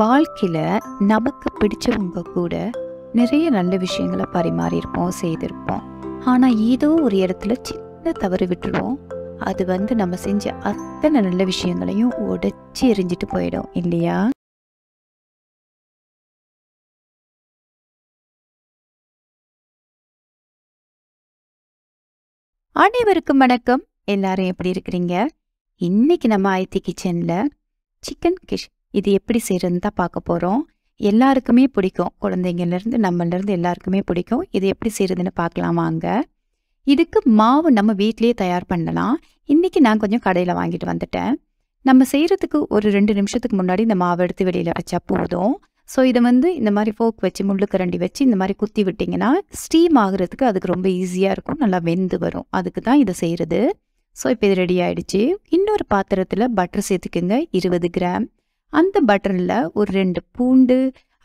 வாழ்க்கையில் நமக்கு பிடிச்சவங்க கூட நிறைய நல்ல விஷயங்களை பரிமாறியிருப்போம் செய்திருப்போம் ஆனால் ஏதோ ஒரு இடத்துல சின்ன தவறு விட்டுருவோம் அது வந்து நம்ம செஞ்ச அத்தனை நல்ல விஷயங்களையும் உடச்சி எரிஞ்சிட்டு போயிடும் இல்லையா அனைவருக்கும் வணக்கம் எல்லாரும் எப்படி இருக்கிறீங்க இன்னைக்கு நம்ம ஐத்தி கிச்சனில் சிக்கன் கிஷ் இது எப்படி செய்யறதுன்னு தான் பார்க்க போகிறோம் எல்லாருக்குமே பிடிக்கும் குழந்தைங்கள்லேருந்து நம்மளேருந்து எல்லாருக்குமே பிடிக்கும் இது எப்படி செய்கிறதுன்னு பார்க்கலாம் வாங்க இதுக்கு மாவு நம்ம வீட்லேயே தயார் பண்ணலாம் இன்றைக்கி நான் கொஞ்சம் கடையில் வாங்கிட்டு வந்துட்டேன் நம்ம செய்கிறதுக்கு ஒரு ரெண்டு நிமிஷத்துக்கு முன்னாடி இந்த மாவு எடுத்து வெளியில் வச்சா போதும் ஸோ இதை வந்து இந்த மாதிரி ஃபோக் வச்சு முள்ளுக்கரண்டி வச்சு இந்த மாதிரி குத்தி விட்டிங்கன்னா ஸ்டீம் ஆகிறதுக்கு அதுக்கு ரொம்ப ஈஸியாக இருக்கும் நல்லா வெந்து வரும் அதுக்கு தான் இதை செய்கிறது ஸோ இப்போ இது ரெடி ஆகிடுச்சு இன்னொரு பாத்திரத்தில் பட்டர் சேர்த்துக்குங்க இருபது கிராம் அந்த பட்டரில் ஒரு ரெண்டு பூண்டு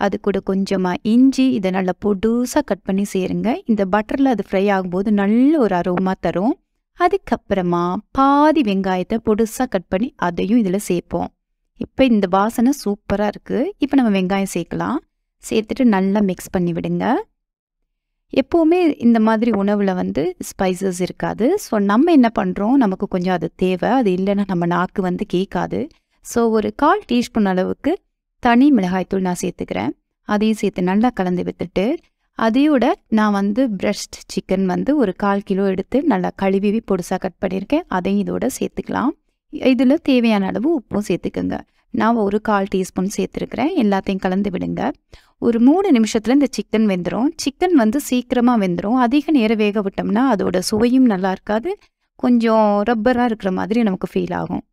அது கூட கொஞ்சமாக இஞ்சி இதை நல்லா பொடுசாக கட் பண்ணி சேருங்க இந்த பட்டரில் அது ஃப்ரை ஆகும்போது நல்ல ஒரு அருவமாக தரும் அதுக்கப்புறமா பாதி வெங்காயத்தை பொடுசாக கட் பண்ணி அதையும் இதில் சேர்ப்போம் இப்போ இந்த வாசனை சூப்பராக இருக்குது இப்போ நம்ம வெங்காயம் சேர்க்கலாம் சேர்த்துட்டு நல்லா மிக்ஸ் பண்ணி விடுங்க எப்போவுமே இந்த மாதிரி உணவில் வந்து ஸ்பைசஸ் இருக்காது ஸோ நம்ம என்ன பண்ணுறோம் நமக்கு கொஞ்சம் அது தேவை அது இல்லைன்னா நம்ம நாக்கு வந்து கேட்காது ஸோ ஒரு கால் டீஸ்பூன் அளவுக்கு தனி மிளகாய்த்தூள் நான் சேர்த்துக்கிறேன் அதையும் சேர்த்து நல்லா கலந்து விட்டுட்டு அதையோட நான் வந்து பிரஸ்ட் சிக்கன் வந்து ஒரு கால் கிலோ எடுத்து நல்லா கழுவி பொடிசாக கட் பண்ணியிருக்கேன் அதையும் இதோட சேர்த்துக்கலாம் இதில் தேவையான அளவு உப்பும் சேர்த்துக்கோங்க நான் ஒரு கால் டீஸ்பூன் சேர்த்துருக்குறேன் எல்லாத்தையும் கலந்து விடுங்க ஒரு மூணு நிமிஷத்தில் இந்த சிக்கன் வெந்துடும் சிக்கன் வந்து சீக்கிரமாக வெந்துடும் அதிக நேரம் வேக விட்டோம்னா அதோட சுவையும் நல்லா இருக்காது கொஞ்சம் ரப்பராக இருக்கிற மாதிரி நமக்கு ஃபீல் ஆகும்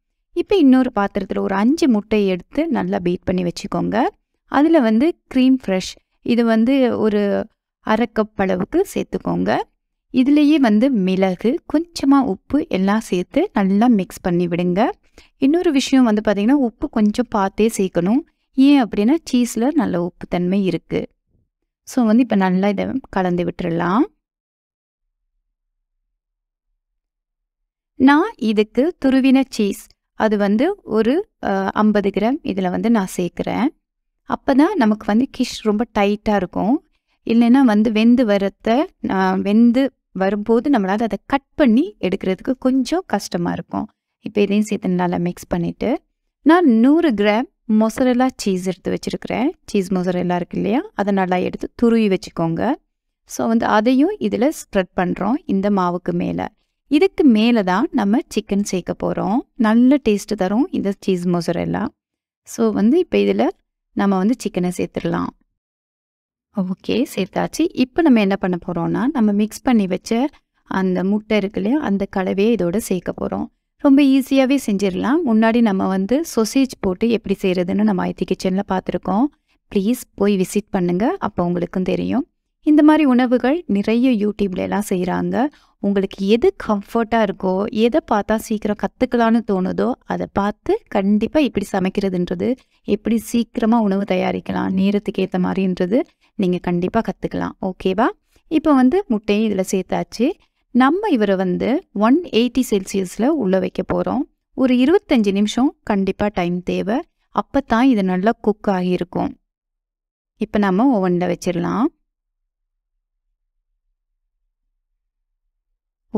இப்போ இன்னொரு பாத்திரத்தில் ஒரு அஞ்சு முட்டையை எடுத்து நல்லா பீட் பண்ணி வச்சுக்கோங்க அதில் வந்து க்ரீம் ஃப்ரெஷ் இது வந்து ஒரு அரை கப் அளவுக்கு சேர்த்துக்கோங்க இதுலேயே வந்து மிளகு கொஞ்சமாக உப்பு எல்லாம் சேர்த்து நல்லா மிக்ஸ் பண்ணி விடுங்க இன்னொரு விஷயம் வந்து பார்த்திங்கன்னா உப்பு கொஞ்சம் பார்த்தே சேர்க்கணும் ஏன் அப்படின்னா சீஸில் நல்ல உப்பு தன்மை இருக்குது ஸோ வந்து இப்போ நல்லா இதை கலந்து விட்டுடலாம் நான் இதுக்கு துருவின சீஸ் அது வந்து ஒரு ஐம்பது கிராம் இதில் வந்து நான் சேர்க்குறேன் அப்போ தான் நமக்கு வந்து கிஷ் ரொம்ப டைட்டாக இருக்கும் இல்லைன்னா வந்து வெந்து வரத்தை வெந்து வரும்போது நம்மளால் அதை கட் பண்ணி எடுக்கிறதுக்கு கொஞ்சம் கஷ்டமாக இருக்கும் இப்போ இதையும் சேர்த்து நல்லா மிக்ஸ் பண்ணிவிட்டு நான் நூறு கிராம் மொசரெல்லா சீஸ் எடுத்து வச்சுருக்கிறேன் சீஸ் மொசரெல்லாம் இருக்கு இல்லையா அதை நல்லா எடுத்து துருவி வச்சுக்கோங்க ஸோ வந்து அதையும் இதில் ஸ்ப்ரெட் பண்ணுறோம் இந்த மாவுக்கு மேலே இதுக்கு மேலே தான் நம்ம சிக்கன் சேர்க்க போகிறோம் நல்ல டேஸ்ட்டு தரும் இந்த சீஸ் மொசரெல்லாம் ஸோ வந்து இப்போ இதில் நம்ம வந்து சிக்கனை சேர்த்துடலாம் ஓகே சேர்த்தாச்சு இப்போ நம்ம என்ன பண்ண போகிறோம்னா நம்ம மிக்ஸ் பண்ணி வச்ச அந்த முட்டை இருக்குல்லையோ அந்த கலவையை இதோடு சேர்க்க போகிறோம் ரொம்ப ஈஸியாகவே செஞ்சிடலாம் முன்னாடி நம்ம வந்து சொசேஜ் போட்டு எப்படி செய்கிறதுன்னு நம்ம ஐடி கிச்சனில் பார்த்துருக்கோம் ப்ளீஸ் போய் விசிட் பண்ணுங்கள் அப்போ உங்களுக்கும் தெரியும் இந்த மாதிரி உணவுகள் நிறைய யூடியூப்லெலாம் செய்கிறாங்க உங்களுக்கு எது கம்ஃபர்ட்டாக இருக்கோ எதை பார்த்தா சீக்கிரம் கற்றுக்கலான்னு தோணுதோ அதை பார்த்து கண்டிப்பாக எப்படி சமைக்கிறதுன்றது எப்படி சீக்கிரமாக உணவு தயாரிக்கலாம் நேரத்துக்கு ஏற்ற மாதிரின்றது நீங்கள் கண்டிப்பாக கற்றுக்கலாம் ஓகேவா இப்போ வந்து முட்டையும் இதில் சேர்த்தாச்சு நம்ம இவரை வந்து ஒன் எயிட்டி செல்சியஸில் உள்ளே வைக்க போகிறோம் ஒரு இருபத்தஞ்சி நிமிஷம் கண்டிப்பாக டைம் தேவை அப்போ தான் இது நல்லா குக் ஆகியிருக்கும் இப்போ நம்ம ஓவனில் வச்சிடலாம்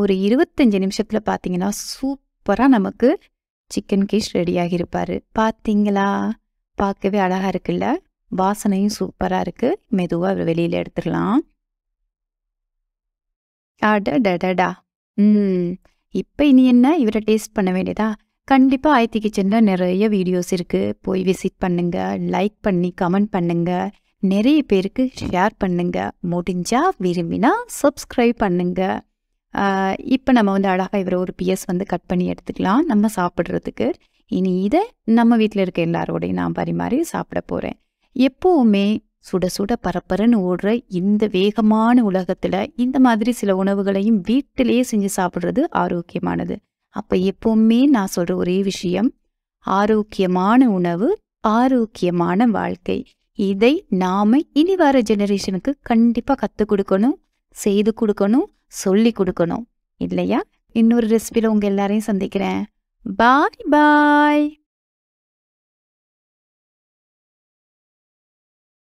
ஒரு இருபத்தஞ்சி நிமிஷத்தில் பார்த்தீங்கன்னா சூப்பராக நமக்கு சிக்கன் கேஷ் ரெடியாக இருப்பார் பார்த்தீங்களா பார்க்கவே அழகாக இருக்குல்ல வாசனையும் சூப்பராக இருக்குது மெதுவாக வெளியில் எடுத்துடலாம் அடடடா ம் இப்போ இனி என்ன இவரை டேஸ்ட் பண்ண வேண்டியதா கண்டிப்பாக ஐடி கிச்சனில் நிறைய வீடியோஸ் இருக்குது போய் விசிட் பண்ணுங்கள் லைக் பண்ணி கமெண்ட் பண்ணுங்கள் நிறைய பேருக்கு ஷேர் பண்ணுங்கள் முடிஞ்சால் விரும்பினா சப்ஸ்கிரைப் பண்ணுங்கள் இப்போ நம்ம வந்து அழகாக இவர் ஒரு பிஎஸ் வந்து கட் பண்ணி எடுத்துக்கலாம் நம்ம சாப்பிட்றதுக்கு இனி இதை நம்ம வீட்டில் இருக்க எல்லாரோடையும் நான் பரிமாறி சாப்பிட போகிறேன் எப்போவுமே சுட சுட பரப்பரன்னு ஓடுற இந்த வேகமான உலகத்தில் இந்த மாதிரி சில உணவுகளையும் வீட்டிலேயே செஞ்சு சாப்பிட்றது ஆரோக்கியமானது அப்போ எப்போவுமே நான் சொல்கிற ஒரே விஷயம் ஆரோக்கியமான உணவு ஆரோக்கியமான வாழ்க்கை இதை நாம் இனி வர ஜெனரேஷனுக்கு கண்டிப்பாக கற்றுக் கொடுக்கணும் செய்து கொடுக்கணும் சொல்லி கொடுக்கணும் இல்லையா இன்னொரு ரெசிபியில் உங்கள் எல்லாரையும் சந்திக்கிறேன் பாய் பாய்